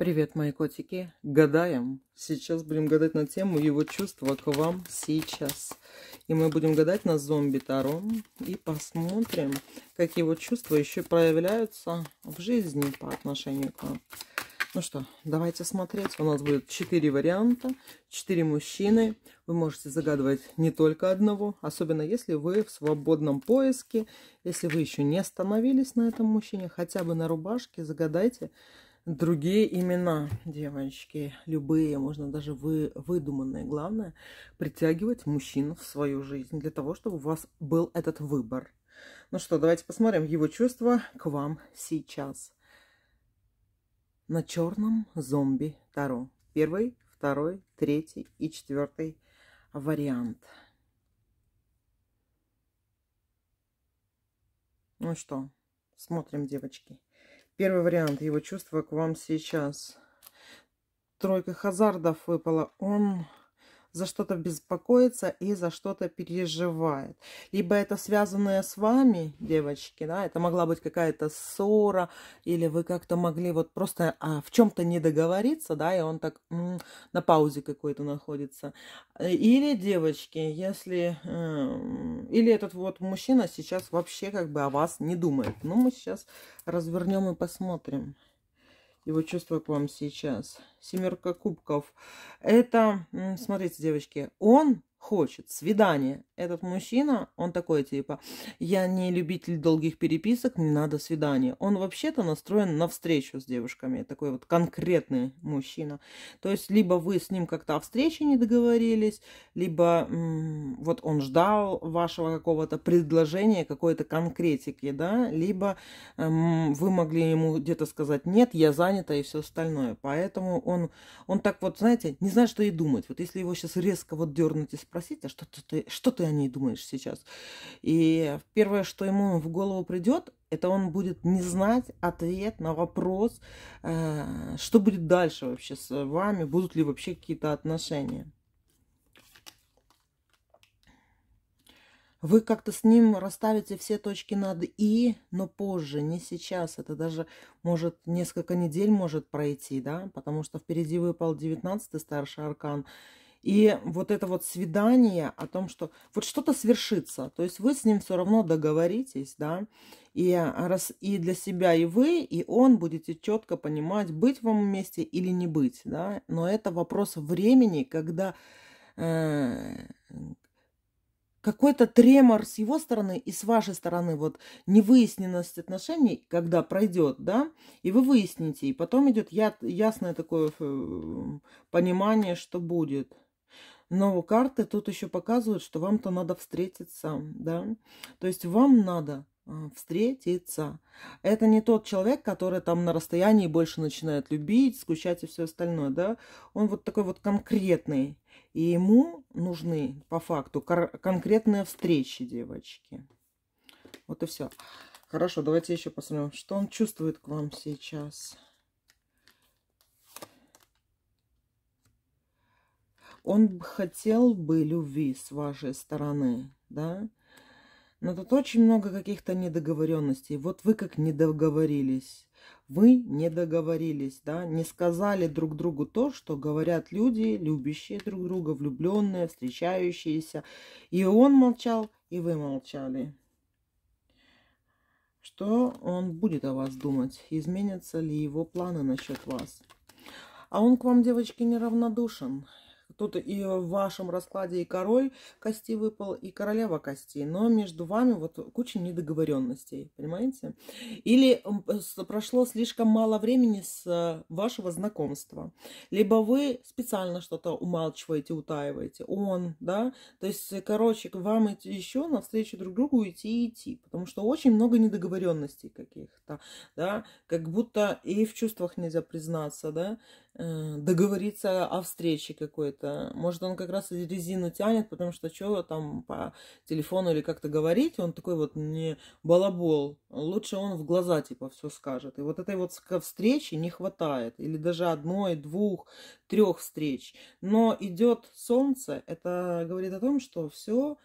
Привет, мои котики. Гадаем. Сейчас будем гадать на тему его чувства к вам сейчас. И мы будем гадать на зомби Таро. И посмотрим, как его чувства еще проявляются в жизни по отношению к вам. Ну что, давайте смотреть. У нас будет четыре варианта, четыре мужчины. Вы можете загадывать не только одного, особенно если вы в свободном поиске. Если вы еще не остановились на этом мужчине, хотя бы на рубашке, загадайте другие имена, девочки, любые, можно даже вы, выдуманные. Главное, притягивать мужчин в свою жизнь для того, чтобы у вас был этот выбор. Ну что, давайте посмотрим его чувства к вам сейчас. На черном зомби Таро. Первый, второй, третий и четвертый вариант. Ну что, смотрим, девочки. Первый вариант его чувства к вам сейчас. Тройка хазардов выпала. Он за что-то беспокоится и за что-то переживает. Либо это связанное с вами, девочки, да, это могла быть какая-то ссора, или вы как-то могли вот просто а, в чем-то не договориться, да, и он так м -м, на паузе какой-то находится. Э, или, девочки, если... Э, или этот вот мужчина сейчас вообще как бы о вас не думает. Ну, мы сейчас развернем и посмотрим его чувства к вам сейчас семерка кубков. Это, смотрите, девочки, он хочет свидание. Этот мужчина, он такой типа, я не любитель долгих переписок, не надо свидание. Он вообще-то настроен на встречу с девушками, такой вот конкретный мужчина. То есть, либо вы с ним как-то о встрече не договорились, либо вот он ждал вашего какого-то предложения, какой-то конкретики, да, либо эм, вы могли ему где-то сказать, нет, я занята и все остальное. Поэтому он, он так вот, знаете, не знает, что и думать. Вот если его сейчас резко вот дернуть и спросить, а что ты, что ты о ней думаешь сейчас? И первое, что ему в голову придет, это он будет не знать ответ на вопрос, э, что будет дальше вообще с вами, будут ли вообще какие-то отношения. вы как-то с ним расставите все точки над «и», но позже, не сейчас. Это даже может несколько недель может пройти, да, потому что впереди выпал 19-й старший аркан. И вот это вот свидание о том, что вот что-то свершится, то есть вы с ним все равно договоритесь, да, и, раз, и для себя и вы, и он будете четко понимать, быть вам вместе или не быть, да, но это вопрос времени, когда э какой-то тремор с его стороны и с вашей стороны, вот невыясненность отношений, когда пройдет, да, и вы выясните, и потом идет я, ясное такое эм, понимание, что будет. Но карты тут еще показывают, что вам-то надо встретиться, да, то есть вам надо Э, встретиться. Это не тот человек, который там на расстоянии больше начинает любить, скучать и все остальное, да. Он вот такой вот конкретный. И ему нужны, по факту, конкретные встречи, девочки. Вот и все. Хорошо, давайте еще посмотрим, что он чувствует к вам сейчас. Он хотел бы любви с вашей стороны, да? Но тут очень много каких-то недоговоренностей. Вот вы как не договорились. Вы не договорились, да, не сказали друг другу то, что говорят люди, любящие друг друга, влюбленные, встречающиеся. И он молчал, и вы молчали. Что он будет о вас думать? Изменятся ли его планы насчет вас? А он к вам, девочки, неравнодушен. Тут и в вашем раскладе и король кости выпал, и королева костей. Но между вами вот куча недоговоренностей, понимаете? Или прошло слишком мало времени с вашего знакомства. Либо вы специально что-то умалчиваете, утаиваете. Он, да? То есть, короче, вам идти еще навстречу друг другу идти и идти. Потому что очень много недоговоренностей каких-то, да? Как будто и в чувствах нельзя признаться, да? Э, договориться о встрече какой-то, как Может, он как раз и резину тянет, потому что что там по телефону или как-то говорить, он такой вот не балабол. Лучше он в глаза типа все скажет. И вот этой вот встречи не хватает. Или даже одной, двух, трех встреч. Но идет солнце, это говорит о том, что все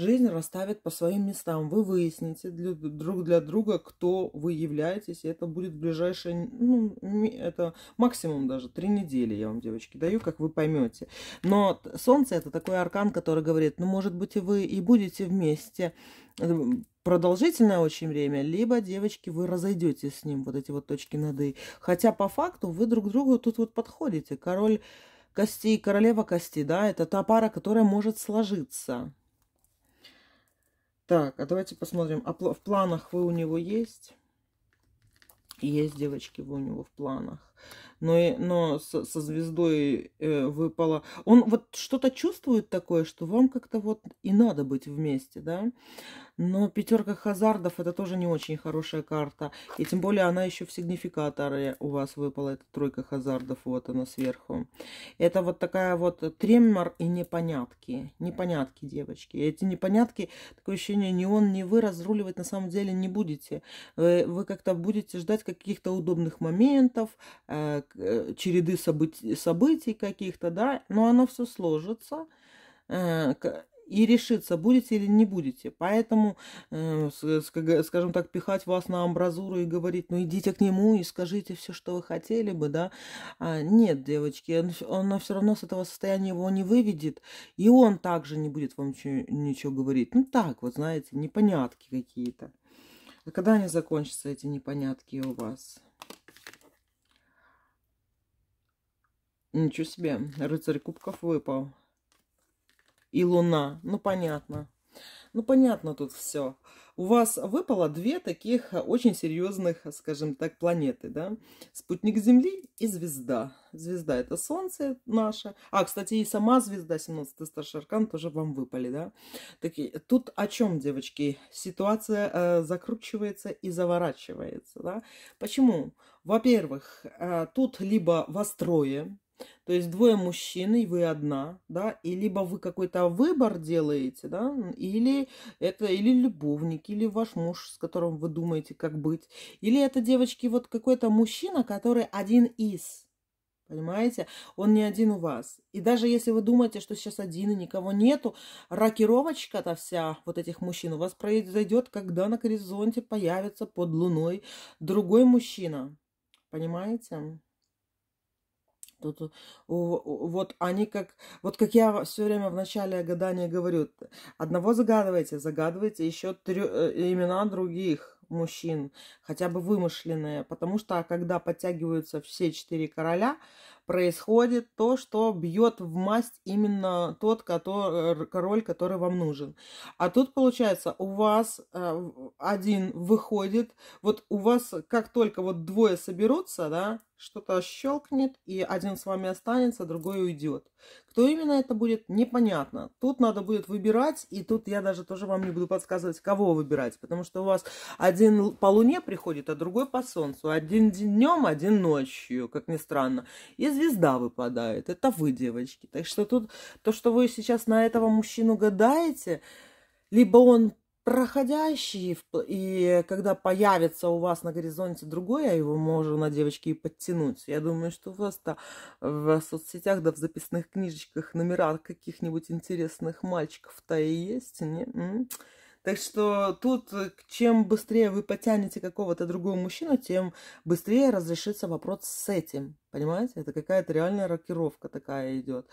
Жизнь расставит по своим местам. Вы выясните для, друг для друга, кто вы являетесь. И это будет ближайшее, ну, это максимум даже три недели я вам, девочки, даю, как вы поймете. Но Солнце это такой аркан, который говорит, ну, может быть, и вы и будете вместе э, продолжительное очень время, либо, девочки, вы разойдетесь с ним, вот эти вот точки над «и». Хотя по факту вы друг другу тут вот подходите. Король костей, королева кости, да, это та пара, которая может сложиться. Так, а давайте посмотрим, а в планах вы у него есть? Есть, девочки, вы у него в планах но, но со, со звездой э, выпало. Он вот что-то чувствует такое, что вам как-то вот и надо быть вместе, да? Но пятерка хазардов это тоже не очень хорошая карта. И тем более она еще в сигнификаторе у вас выпала. эта тройка хазардов, вот она сверху. Это вот такая вот тремор и непонятки. Непонятки, девочки. эти непонятки, такое ощущение, ни он, ни вы разруливать на самом деле не будете. Вы, вы как-то будете ждать каких-то удобных моментов, Э, э, череды событий, событий каких-то, да, но оно все сложится э, и решится, будете или не будете. Поэтому, скажем так, пихать вас на амбразуру и говорить, ну идите к нему и скажите все, что вы хотели бы, да. А, нет, девочки, он, все равно с этого состояния его не выведет, и он также не будет вам ничего, говорить. Ну так, вот знаете, непонятки какие-то. А когда они закончатся, эти непонятки у вас? Ничего себе, рыцарь кубков выпал. И луна, ну понятно. Ну, понятно тут все. У вас выпало две таких очень серьезных, скажем так, планеты, да? Спутник Земли и звезда. Звезда – это Солнце наше. А, кстати, и сама звезда, 17-й старший аркан, тоже вам выпали, да? Такие, тут о чем, девочки? Ситуация э, закручивается и заворачивается, да? Почему? Во-первых, э, тут либо вас трое – то есть двое мужчин, и вы одна, да, и либо вы какой-то выбор делаете, да, или это, или любовник, или ваш муж, с которым вы думаете, как быть, или это, девочки, вот какой-то мужчина, который один из, Понимаете? Он не один у вас. И даже если вы думаете, что сейчас один и никого нету, рокировочка-то вся вот этих мужчин у вас произойдет, когда на горизонте появится под луной другой мужчина. Понимаете? Тут, вот они как... Вот как я все время в начале гадания говорю, одного загадываете, загадываете еще трё, э, имена других мужчин, хотя бы вымышленные, потому что а когда подтягиваются все четыре короля, происходит то, что бьет в масть именно тот который, король, который вам нужен. А тут получается, у вас э, один выходит, вот у вас как только вот двое соберутся, да, что-то щелкнет, и один с вами останется, другой уйдет. Кто именно это будет, непонятно. Тут надо будет выбирать, и тут я даже тоже вам не буду подсказывать, кого выбирать, потому что у вас один по луне приходит, а другой по солнцу. Один днем, один ночью, как ни странно. Из звезда выпадает. Это вы, девочки. Так что тут то, что вы сейчас на этого мужчину гадаете, либо он проходящий, и когда появится у вас на горизонте другой, я его могу на девочки и подтянуть. Я думаю, что у вас-то в соцсетях, да в записных книжечках, номера каких-нибудь интересных мальчиков-то и есть, не? М? Так что тут, э, чем быстрее вы потянете какого-то другого мужчину, тем быстрее разрешится вопрос с этим. Понимаете, это какая-то реальная рокировка такая идет.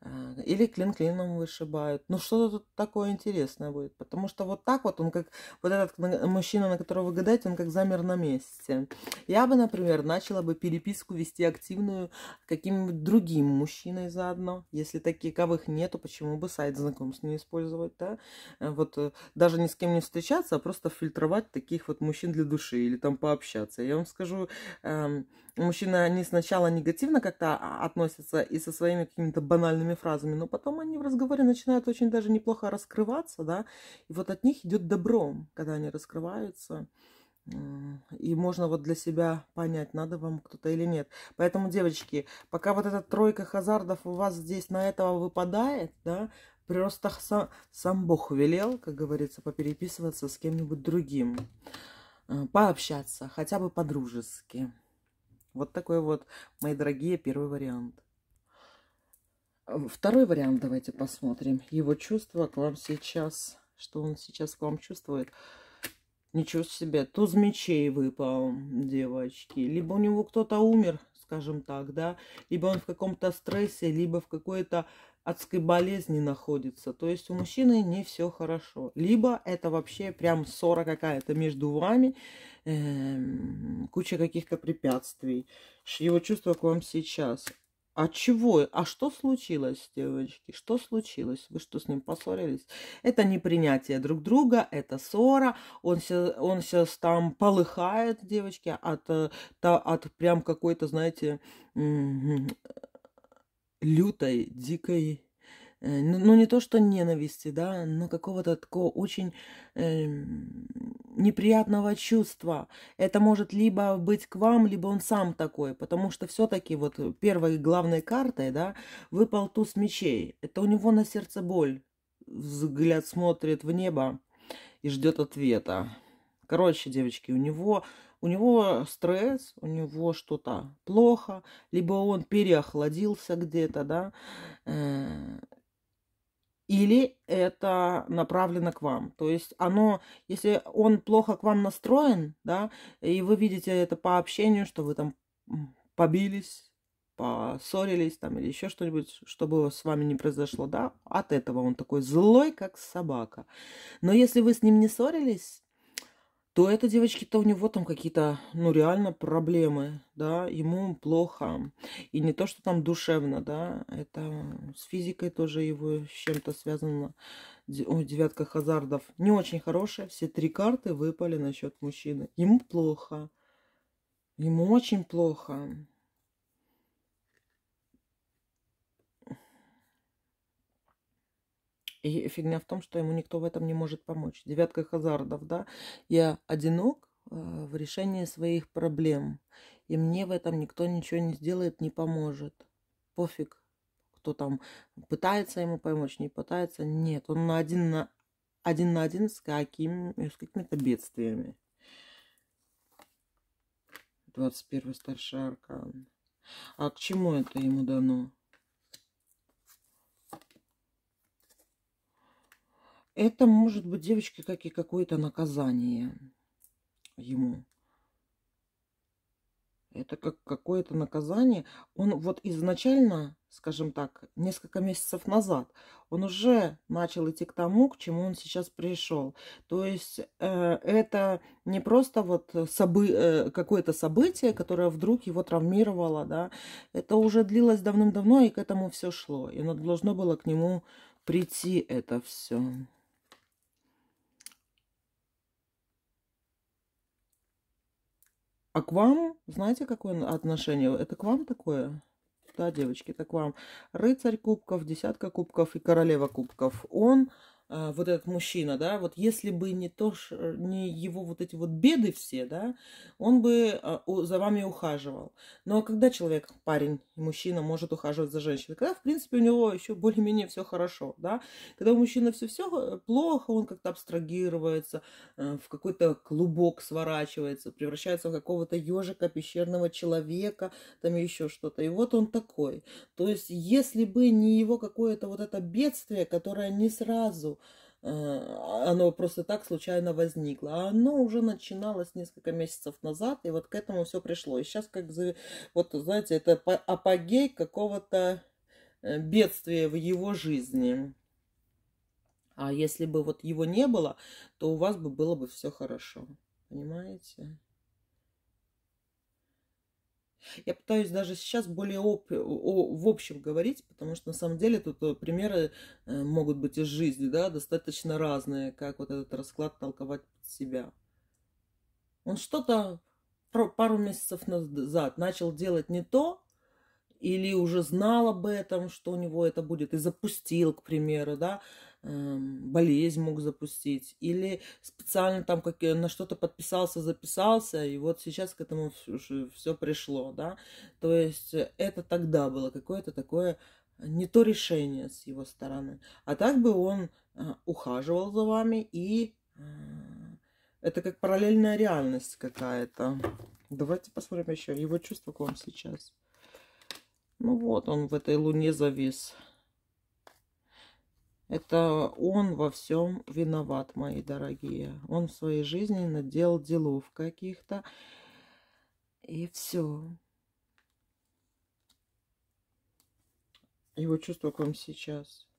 Э, или клин клином вышибают. Ну, что-то тут такое интересное будет. Потому что вот так вот он как... Вот этот мужчина, на которого вы гадаете, он как замер на месте. Я бы, например, начала бы переписку вести активную каким-нибудь другим мужчиной заодно. Если таковых нету, почему бы сайт знакомств не использовать, да? Э, вот э, даже ни с кем не встречаться, а просто фильтровать таких вот мужчин для души или там пообщаться. Я вам скажу, эм, мужчина они сначала сначала негативно как-то а, относятся и со своими какими-то банальными фразами, но потом они в разговоре начинают очень даже неплохо раскрываться, да, и вот от них идет добро, когда они раскрываются. И можно вот для себя понять, надо вам кто-то или нет. Поэтому, девочки, пока вот эта тройка хазардов у вас здесь на этого выпадает, да, просто сам, сам Бог велел, как говорится, попереписываться с кем-нибудь другим, э, пообщаться, хотя бы по-дружески. Вот такой вот, мои дорогие, первый вариант. Э, второй вариант давайте посмотрим. Его чувства к вам сейчас, что он сейчас к вам чувствует. Ничего себе, туз мечей выпал, девочки. Либо у него кто-то умер, скажем так, да, либо он в каком-то стрессе, либо в какой-то адской болезни находится. То есть у мужчины не все хорошо. Либо это вообще прям ссора какая-то между вами, э, куча каких-то препятствий. Его чувства к вам сейчас. А чего? А что случилось, девочки? Что случилось? Вы что, с ним поссорились? Это непринятие друг друга, это ссора. Он сейчас, он сейчас там полыхает, девочки, от, э, от прям какой-то, знаете, лютой, дикой, э, ну, ну не то что ненависти, да, но какого-то такого очень э, неприятного чувства. Это может либо быть к вам, либо он сам такой, потому что все-таки вот первой главной картой, да, выпал туз мечей. Это у него на сердце боль. Взгляд смотрит в небо и ждет ответа. Короче, девочки, у него у него стресс, у него что-то плохо, либо он переохладился где-то, да, э, или это направлено к вам. То есть оно, если он плохо к вам настроен, да, и вы видите это по общению, что вы там побились, поссорились там или еще что-нибудь, чтобы с вами не произошло, да, от этого он такой злой, как собака. Но если вы с ним не ссорились, то это, девочки, то у него там какие-то, ну, реально проблемы, да, ему плохо. И не то, что там душевно, да, это с физикой тоже его с чем-то связано. Ой, девятка хазардов не очень хорошая, все три карты выпали насчет мужчины. Ему плохо, ему очень плохо. И фигня в том, что ему никто в этом не может помочь. Девятка хазардов, да. Я одинок а, в решении своих проблем. И мне в этом никто ничего не сделает, не поможет. Пофиг, кто там пытается ему помочь, не пытается. Нет, он на один на один, на один с, каким, э, с какими-то бедствиями. 21 старший аркан. А к чему это ему дано? Это может быть, девочки, как и какое-то наказание ему. Это как какое-то наказание. Он вот изначально, скажем так, несколько месяцев назад, он уже начал идти к тому, к чему он сейчас пришел. То есть э, это не просто вот собы э, какое-то событие, которое вдруг его травмировало, да. Это уже длилось давным-давно, и к этому все шло. И оно должно было к нему прийти это все. А к вам, знаете, какое отношение? Э, это к вам такое? Да, девочки, это к вам. Рыцарь кубков, десятка кубков и королева кубков. Он а, вот этот мужчина, да, вот если бы не то, э, не его вот эти вот беды все, да, он бы а, за вами ухаживал. Но когда человек, парень, мужчина может ухаживать за женщиной, когда, в принципе, у него еще более-менее все хорошо, да, когда у мужчины все-все э, плохо, он как-то абстрагируется, э, в какой-то клубок сворачивается, превращается в какого-то ежика, пещерного человека, там еще что-то. И вот он такой. То есть, если бы не его какое-то вот это бедствие, которое не сразу Э, оно просто так случайно возникло. А оно уже начиналось несколько месяцев назад, и вот к этому все пришло. И сейчас как, вот знаете, это апогей какого-то э, бедствия в его жизни. А если бы вот его не было, то у вас бы было бы все хорошо. Понимаете? Я пытаюсь даже сейчас более об, о, в общем говорить, потому что на самом деле тут э, примеры э, могут быть из жизни, да, достаточно разные, как вот этот расклад толковать под себя. Он что-то пару месяцев назад начал делать не то, или уже знал об этом, что у него это будет, и запустил, к примеру, да, Эм, болезнь мог запустить, или специально там как на что-то подписался, записался, и вот сейчас к этому все пришло, да. То есть это тогда было какое-то такое не то решение с его стороны. А так бы он э, ухаживал за вами, и э, это как параллельная реальность какая-то. Давайте посмотрим еще его чувства к вам сейчас. Ну вот, он в этой луне завис. Это он во всем виноват, мои дорогие. Он в своей жизни надел делов каких-то. И все. Его чувство к вам сейчас –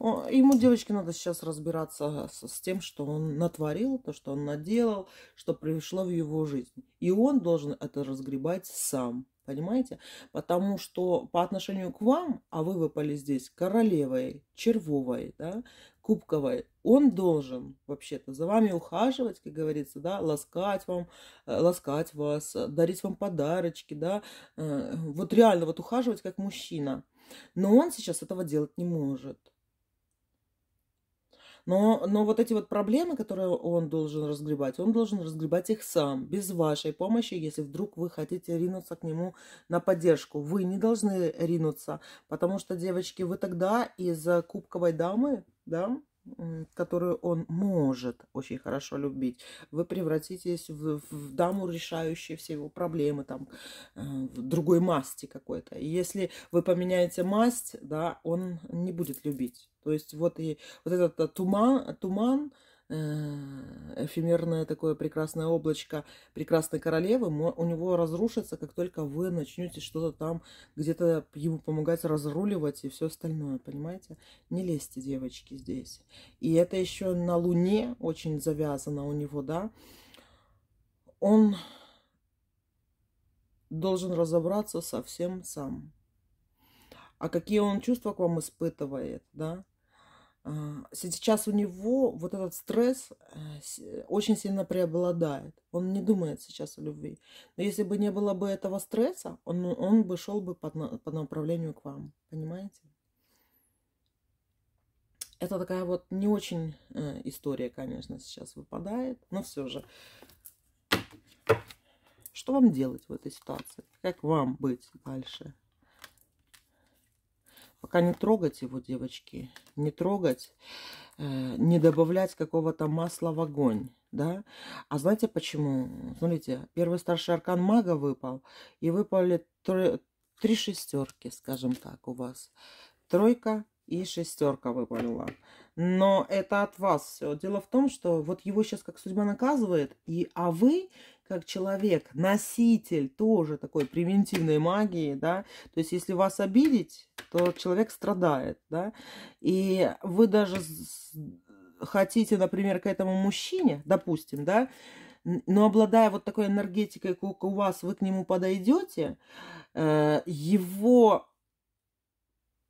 Ему, девочки, надо сейчас разбираться э, с, с тем, что он натворил, то, что он наделал, что пришло в его жизнь. И он должен это разгребать сам. Понимаете? Потому что по отношению к вам, а вы выпали здесь королевой, червовой, да, кубковой, он должен вообще-то за вами ухаживать, как говорится, да, ласкать вам, э, ласкать вас, э, дарить вам подарочки, да, вот реально вот ухаживать как мужчина. Но он сейчас этого делать не может. Но, но вот эти вот проблемы, которые он должен разгребать, он должен разгребать их сам, без вашей помощи, если вдруг вы хотите ринуться к нему на поддержку. Вы не должны ринуться, потому что, девочки, вы тогда из кубковой дамы, да, которую он может очень хорошо любить, вы превратитесь в, в даму, решающую все его проблемы, там, э, в другой масти какой-то. И если вы поменяете масть, да, он не будет любить. То есть вот и вот этот э, туман, туман – Э, эфемерное такое прекрасное облачко прекрасной королевы у него разрушится, как только вы начнете что-то там где-то ему помогать разруливать и все остальное, понимаете? Не лезьте, девочки, здесь. И это еще на Луне очень завязано у него, да? Он должен разобраться совсем сам. А какие он чувства к вам испытывает, да? А, сейчас у него вот этот стресс э, э, очень сильно преобладает. Он не думает сейчас о любви. Но если бы не было бы этого стресса, он, он бы шел бы по, по направлению к вам. Понимаете? Это такая вот не очень э, история, конечно, сейчас выпадает. Но все же. Что вам делать в этой ситуации? Как вам быть дальше? Пока не трогать его, девочки, не трогать, э, не добавлять какого-то масла в огонь, да. А знаете почему? Смотрите, первый старший аркан мага выпал, и выпали три, три шестерки, скажем так, у вас. Тройка и шестерка выпалила. Но это от вас все. Дело в том, что вот его сейчас как судьба наказывает, и, а вы как человек, носитель тоже такой превентивной магии, да, то есть если вас обидеть, что человек страдает, да, и вы даже хотите, например, к этому мужчине, допустим, да, но обладая вот такой энергетикой, как у вас, вы к нему подойдете, э, его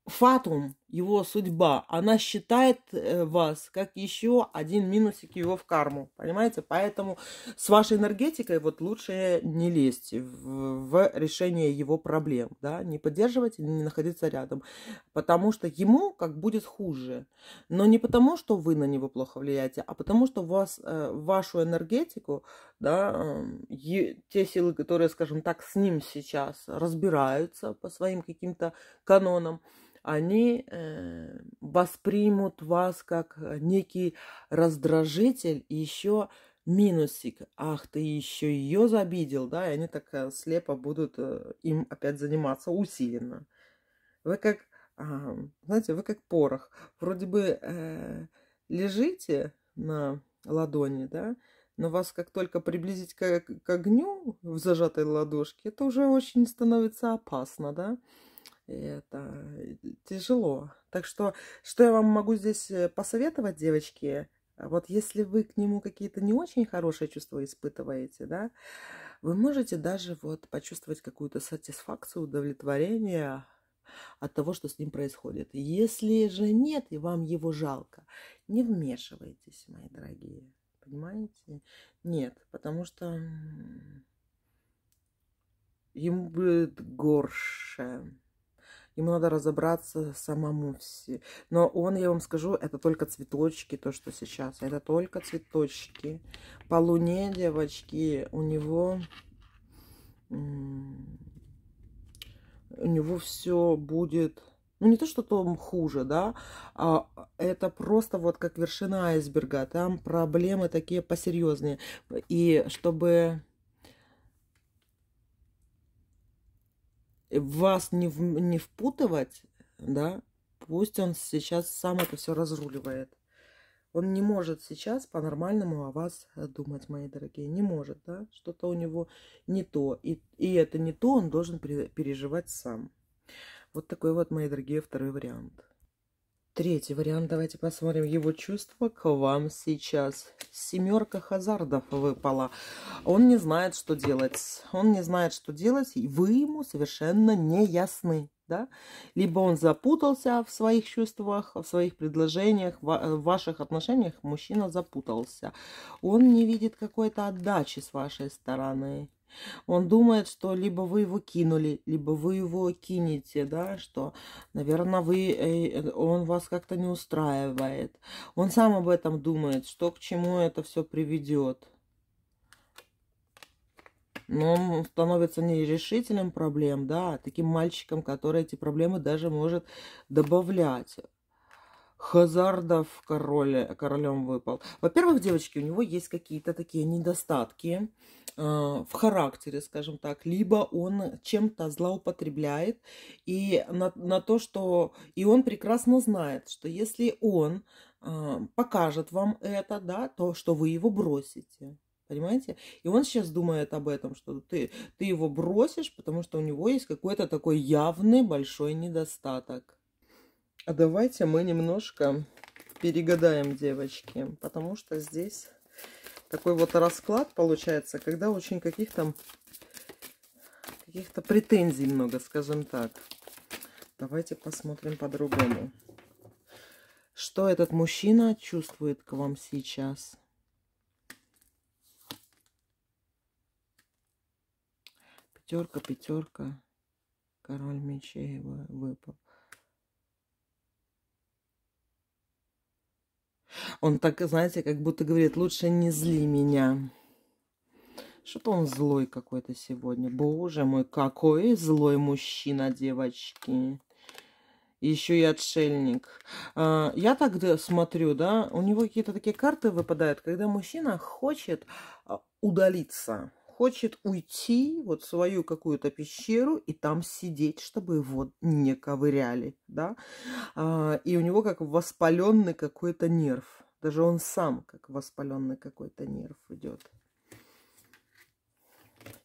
фатум, его судьба. Она считает э, вас как еще один минусик его в карму. Понимаете? Поэтому с вашей энергетикой вот лучше не лезть в, в решение его проблем. Да? Не поддерживать, не находиться рядом. Потому что ему как будет хуже. Но не потому, что вы на него плохо влияете, а потому, что вас, э, вашу энергетику, да, эм, те силы, которые, скажем так, с ним сейчас разбираются по своим каким-то канонам, они э, воспримут вас как э, некий раздражитель и еще минусик. Ах, ты еще ее забидел, да, и они так э, слепо будут им опять заниматься усиленно. Вы как, а, знаете, вы как порох. Вроде бы э, лежите на ладони, да, но вас как только приблизить к, к огню в зажатой ладошке, это уже очень становится опасно, да. И это э, тяжело. Так что, что я вам могу здесь э, посоветовать, девочки? Вот если вы к нему какие-то не очень хорошие чувства испытываете, да, вы можете даже вот почувствовать какую-то сатисфакцию, удовлетворение от того, что с ним происходит. Если же нет, и вам его жалко, не вмешивайтесь, мои дорогие. Понимаете? Нет, потому что ему будет горше. Ему надо разобраться самому. Все. Но он, я вам скажу, это только цветочки, то, что сейчас. Это только цветочки. По луне, девочки, у него... У него все будет ну не то, что там хуже, да, а это просто вот как вершина айсберга, там проблемы такие посерьезные. И чтобы вас не, в, не впутывать, да, пусть он сейчас сам это все разруливает. Он не может сейчас по-нормальному о вас думать, мои дорогие. Не может, да? Что-то у него не то. И, и это не то он должен переживать сам. Вот такой вот, мои дорогие, второй вариант. Третий вариант. Давайте посмотрим его чувства к вам сейчас. Семерка хазардов выпала. Он не знает, что делать. Он не знает, что делать. И вы ему совершенно не ясны. Да? Либо он запутался в своих чувствах, в своих предложениях, в э, ваших отношениях мужчина запутался. Он не видит какой-то отдачи с вашей стороны. Он думает, что либо вы его кинули, либо вы его кинете, да, что, наверное, вы, э, э, он вас как-то не устраивает. Он сам об этом думает, что к чему это все приведет. Но он становится нерешительным проблем, да, а таким мальчиком, который эти проблемы даже может добавлять. Хазардов король, королем выпал. Во-первых, девочки, у него есть какие-то такие недостатки э, в характере, скажем так. Либо он чем-то злоупотребляет, и на, на то, что... И он прекрасно знает, что если он э, покажет вам это, да, то что вы его бросите. Понимаете? И он сейчас думает об этом, что ты, ты его бросишь, потому что у него есть какой-то такой явный большой недостаток. А давайте мы немножко перегадаем, девочки, потому что здесь такой вот расклад получается, когда очень каких-то каких-то претензий много, скажем так. Давайте посмотрим по-другому. Что этот мужчина чувствует к вам сейчас? Пятерка, пятерка, король мечей выпал. Он так, знаете, как будто говорит, лучше не зли меня. Что-то он злой какой-то сегодня. Боже мой, какой злой мужчина, девочки. Еще и отшельник. А, я тогда смотрю, да, у него какие-то такие карты выпадают, когда мужчина хочет а, удалиться хочет уйти вот в свою какую-то пещеру и там сидеть, чтобы его не ковыряли, да. А, и у него как воспаленный какой-то нерв. Даже он сам как воспаленный какой-то нерв идет.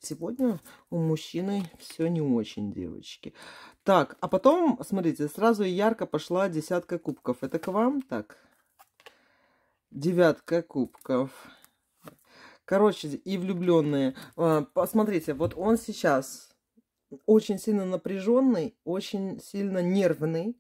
Сегодня у мужчины все не очень, девочки. Так, а потом, смотрите, сразу ярко пошла десятка кубков. Это к вам? Так, девятка кубков. Короче, и влюбленные. А, посмотрите, вот он сейчас очень сильно напряженный, очень сильно нервный,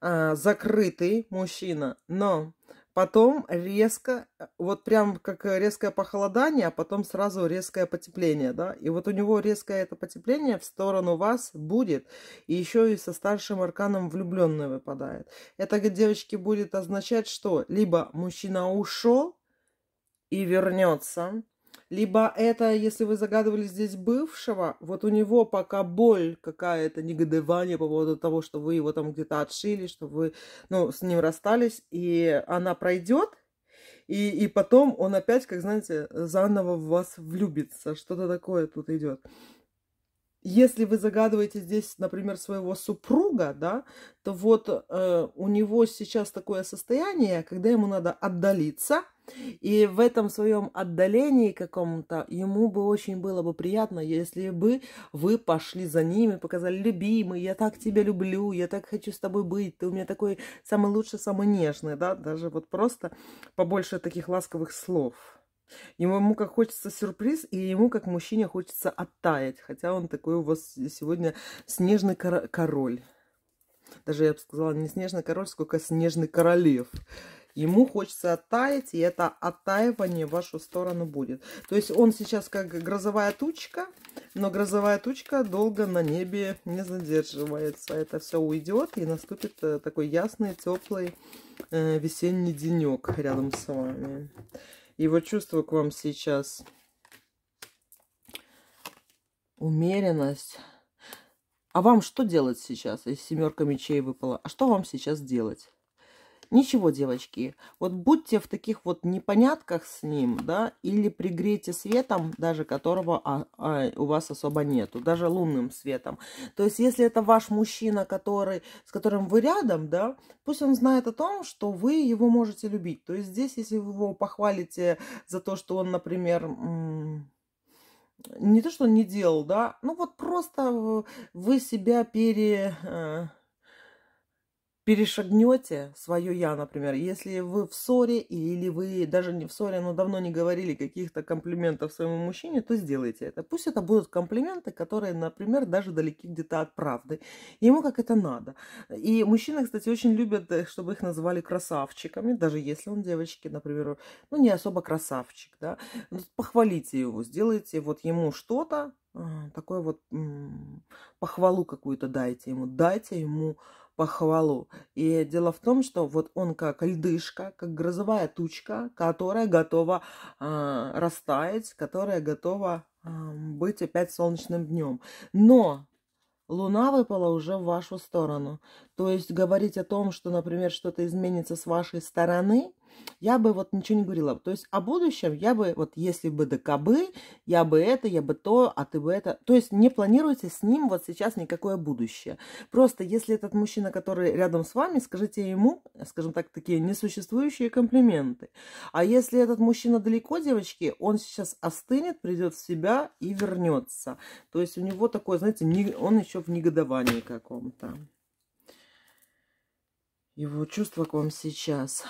а, закрытый мужчина, но потом резко, вот прям как резкое похолодание, а потом сразу резкое потепление, да, и вот у него резкое это потепление в сторону вас будет, и еще и со старшим арканом влюбленный выпадает. Это, девочки, будет означать, что либо мужчина ушел, и вернется. Либо это, если вы загадывали здесь бывшего, вот у него пока боль какая-то, негодование по поводу того, что вы его там где-то отшили, что вы ну, с ним расстались, и она пройдет, и, и потом он опять, как знаете, заново в вас влюбится. Что-то такое тут идет. Если вы загадываете здесь, например, своего супруга, да, то вот э, у него сейчас такое состояние, когда ему надо отдалиться – и в этом своем отдалении каком-то ему бы очень было бы приятно, если бы вы пошли за ними, показали, любимый, я так тебя люблю, я так хочу с тобой быть, ты у меня такой самый лучший, самый нежный, да, даже вот просто побольше таких ласковых слов. Ему как хочется сюрприз, и ему как мужчине хочется оттаять, хотя он такой у вас сегодня снежный король. Даже я бы сказала не снежный король, сколько снежный королев. Ему хочется оттаять, и это оттаивание в вашу сторону будет. То есть он сейчас как грозовая тучка, но грозовая тучка долго на небе не задерживается. Это все уйдет, и наступит э, такой ясный, теплый э, весенний денек рядом с вами. Его чувство к вам сейчас умеренность. А вам что делать сейчас, если семерка мечей выпала? А что вам сейчас делать? Ничего, девочки, вот будьте в таких вот непонятках с ним, да, или пригрейте светом, даже которого а, а, у вас особо нету, даже лунным светом. То есть, если это ваш мужчина, который, с которым вы рядом, да, пусть он знает о том, что вы его можете любить. То есть, здесь, если вы его похвалите за то, что он, например, не то, что он не делал, да, ну вот просто вы себя пере э, перешагнете свое «я», например, если вы в ссоре или вы даже не в ссоре, но давно не говорили каких-то комплиментов своему мужчине, то сделайте это. Пусть это будут комплименты, которые, например, даже далеки где-то от правды. Ему как это надо. И мужчины, кстати, очень любят, э, чтобы их называли красавчиками, даже если он девочки, например, ну не особо красавчик, да. Ну, похвалите его, сделайте вот ему что-то, а, такое вот похвалу какую-то дайте ему, дайте ему похвалу. И дело в том, что вот он как льдышка, как грозовая тучка, которая готова э, растаять, которая готова э, быть опять солнечным днем. Но Луна выпала уже в вашу сторону. То есть говорить о том, что, например, что-то изменится с вашей стороны – я бы вот ничего не говорила. То есть о будущем я бы, вот если бы докабы, я бы это, я бы то, а ты бы это. То есть не планируйте с ним вот сейчас никакое будущее. Просто если этот мужчина, который рядом с вами, скажите ему, скажем так, такие несуществующие комплименты. А если этот мужчина далеко, девочки, он сейчас остынет, придет в себя и вернется. То есть у него такое, знаете, он еще в негодовании каком-то. Его чувство к вам сейчас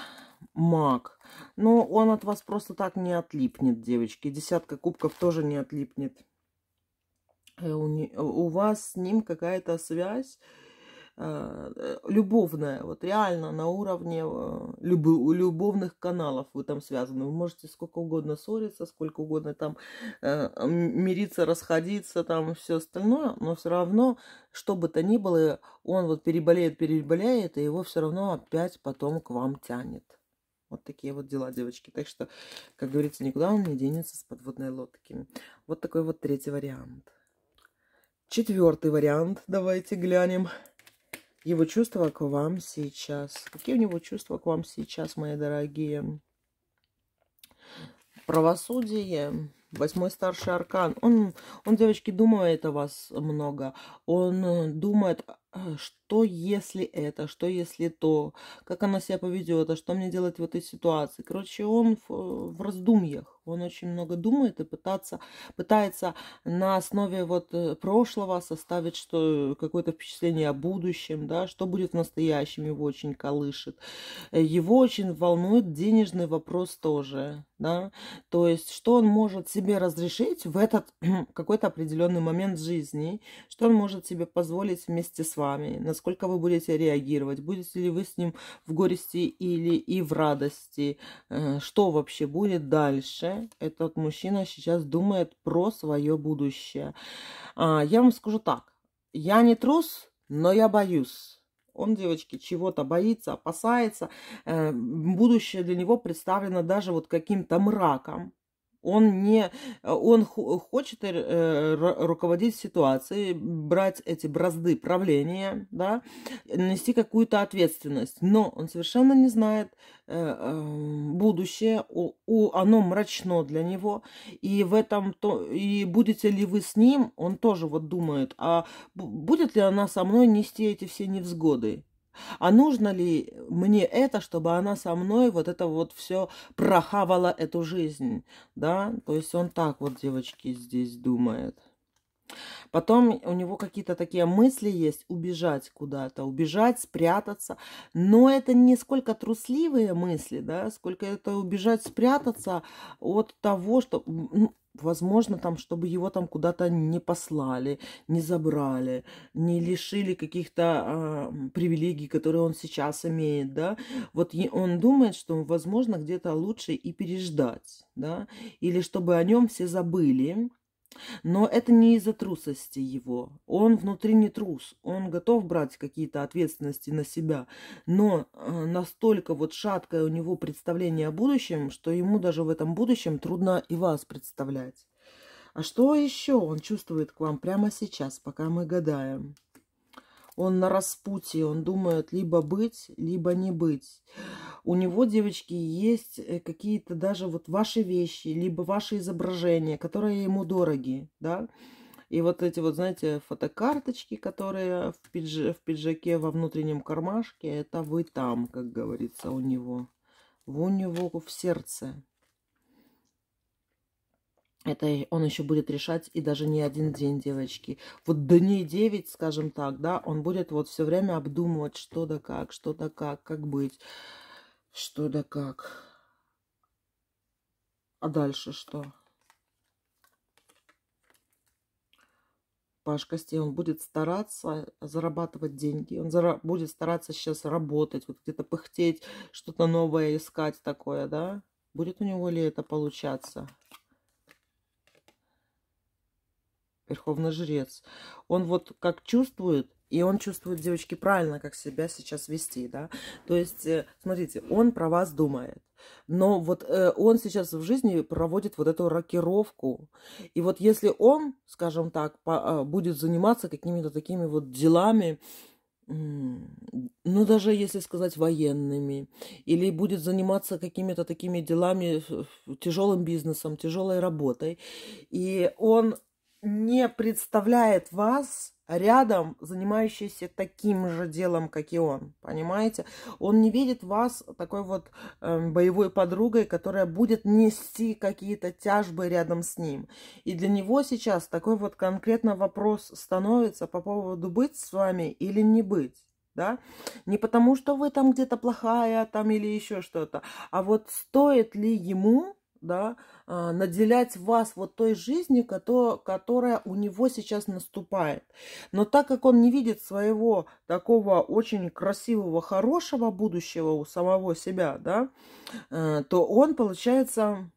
маг. Но ну, он от вас просто так не отлипнет, девочки. Десятка кубков тоже не отлипнет. Э, э, у, вас с ним какая-то связь э, любовная, вот реально на уровне э, люб, любовных каналов вы там связаны. Вы можете сколько угодно ссориться, сколько угодно там э, мириться, расходиться, там все остальное, но все равно, что бы то ни было, он вот переболеет, переболеет, и его все равно опять потом к вам тянет. Вот такие вот дела, девочки. Так что, как говорится, никуда он не денется с подводной лодки. Вот такой вот третий вариант. Четвертый вариант. Давайте глянем. Его чувства к вам сейчас. Какие у него чувства к вам сейчас, мои дорогие? Правосудие. Восьмой старший аркан. Он, он, девочки, думает о вас много. Он э, думает а, что если это, что если то, как она себя поведет, а что мне делать в этой ситуации. Короче, он в, э, в раздумьях, он очень много думает и пытаться, пытается на основе вот э, прошлого составить что э, какое-то впечатление о будущем, да, что будет в настоящем, его очень колышет. Его очень волнует денежный вопрос тоже, да, то есть что он может себе разрешить в этот какой-то определенный момент жизни, что он может себе позволить вместе с вами вами, насколько вы будете реагировать, будете ли вы с ним в горести или и в радости, э, что вообще будет дальше. Этот мужчина сейчас думает про свое будущее. А, я вам скажу так, я не трус, но я боюсь. Он, девочки, чего-то боится, опасается. Э, будущее для него представлено даже вот каким-то мраком. Он, не, он хочет э, руководить ситуацией, брать эти бразды правления, да, нести какую-то ответственность. Но он совершенно не знает э, э, будущее, оно мрачно для него. И в этом то, и будете ли вы с ним, он тоже вот думает, а будет ли она со мной нести эти все невзгоды? А нужно ли мне это, чтобы она со мной вот это вот все прохавала эту жизнь, да? То есть он так вот, девочки, здесь думает. Потом у него какие-то такие мысли есть убежать куда-то, убежать, спрятаться. Но это не сколько трусливые мысли, да, сколько это убежать, спрятаться от того, что, ну, возможно, там, чтобы его там куда-то не послали, не забрали, не лишили каких-то э, привилегий, которые он сейчас имеет, да. Вот он думает, что, возможно, где-то лучше и переждать, да, или чтобы о нем все забыли, но это не из-за трусости его. Он внутри не трус. Он готов брать какие-то ответственности на себя. Но э, настолько вот шаткое у него представление о будущем, что ему даже в этом будущем трудно и вас представлять. А что еще он чувствует к вам прямо сейчас, пока мы гадаем? Он на распутье, он думает либо быть, либо не быть. У него, девочки, есть э, какие-то даже вот ваши вещи, либо ваши изображения, которые ему дороги, да. И вот эти вот, знаете, фотокарточки, которые в, пидж... в пиджаке во внутреннем кармашке, это вы там, как говорится, у него. У него в сердце это он еще будет решать и даже не один день, девочки. Вот дней 9, скажем так, да, он будет вот все время обдумывать, что да как, что да как, как быть, что да как. А дальше что? Паш Костей, он будет стараться зарабатывать деньги, он зара будет стараться сейчас работать, вот где-то пыхтеть, что-то новое искать такое, да? Будет у него ли это получаться? верховный жрец. Он вот как чувствует, и он чувствует, девочки, правильно, как себя сейчас вести, да. То есть, э, смотрите, он про вас думает. Но вот э, он сейчас в жизни проводит вот эту рокировку. И вот если он, скажем так, по, э, будет заниматься какими-то такими вот делами, ну, даже если сказать военными, или будет заниматься какими-то такими делами, тяжелым бизнесом, тяжелой работой, и он не представляет вас рядом занимающийся таким же делом, как и он, понимаете? Он не видит вас такой вот э, боевой подругой, которая будет нести какие-то тяжбы рядом с ним. И для него сейчас такой вот конкретно вопрос становится по поводу быть с вами или не быть. Да? Не потому, что вы там где-то плохая там или еще что-то, а вот стоит ли ему да, а, наделять вас вот той жизнью, которая у него сейчас наступает. Но так как он не видит своего такого очень красивого, хорошего будущего у самого себя, да, э, то он, получается,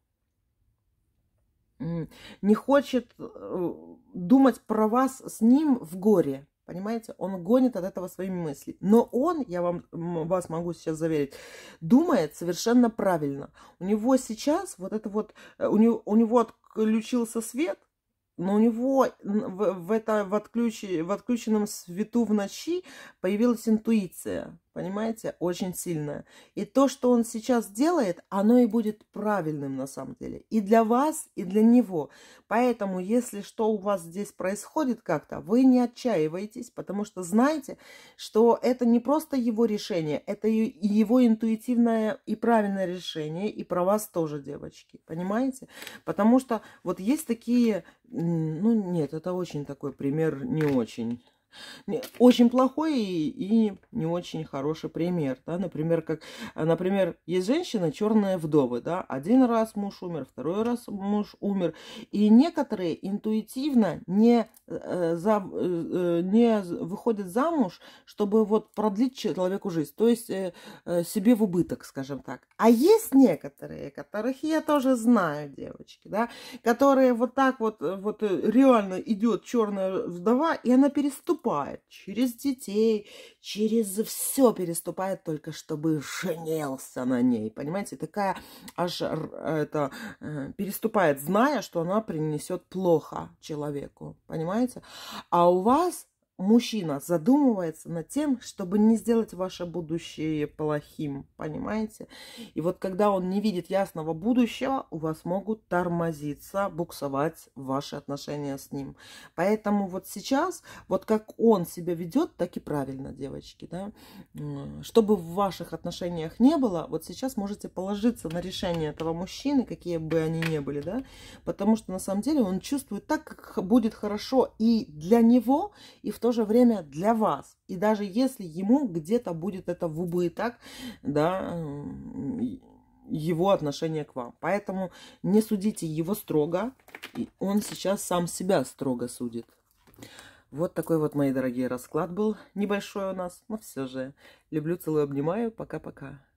не хочет э, думать про вас с ним в горе. Понимаете? Он гонит от этого свои мысли. Но он, я вам, вас могу сейчас заверить, думает совершенно правильно. У него сейчас вот это вот... Э, у него, у него отключился свет, но у него в, в, это, в, отключ, в отключенном свету в ночи появилась интуиция. Понимаете? Очень сильное. И то, что он сейчас делает, оно и будет правильным на самом деле. И для вас, и для него. Поэтому, если что у вас здесь происходит как-то, вы не отчаиваетесь, потому что знаете, что это не просто его решение, это его интуитивное и правильное решение, и про вас тоже, девочки. Понимаете? Потому что вот есть такие, ну нет, это очень такой пример не очень очень плохой и, и не очень хороший пример. Да? Например, как, а, например, есть женщина черная вдовы. Да? Один раз муж умер, второй раз муж умер. И некоторые интуитивно не, э, э за, э, э, не выходят замуж, чтобы вот продлить человеку жизнь. То есть э, э, себе в убыток, скажем так. А есть некоторые, которых я тоже знаю, девочки, да, которые вот так вот, э, вот реально идет черная вдова, и она переступает переступает, через детей, через все переступает, только чтобы женился на ней. Понимаете, такая аж это э, переступает, зная, что она принесет плохо человеку. Понимаете? А у вас мужчина задумывается над тем, чтобы не сделать ваше будущее плохим, понимаете? И вот когда он не видит ясного будущего, у вас могут тормозиться, буксовать ваши отношения с ним. Поэтому вот сейчас, вот как он себя ведет, так и правильно, девочки, да? Чтобы в ваших отношениях не было, вот сейчас можете положиться на решение этого мужчины, какие бы они ни были, да? Потому что на самом деле он чувствует так, как будет хорошо и для него, и в том то же время для вас. И даже если ему где-то будет это в убыток, да, его отношение к вам. Поэтому не судите его строго. И он сейчас сам себя строго судит. Вот такой вот, мои дорогие, расклад был. Небольшой у нас, но все же. Люблю, целую, обнимаю. Пока-пока.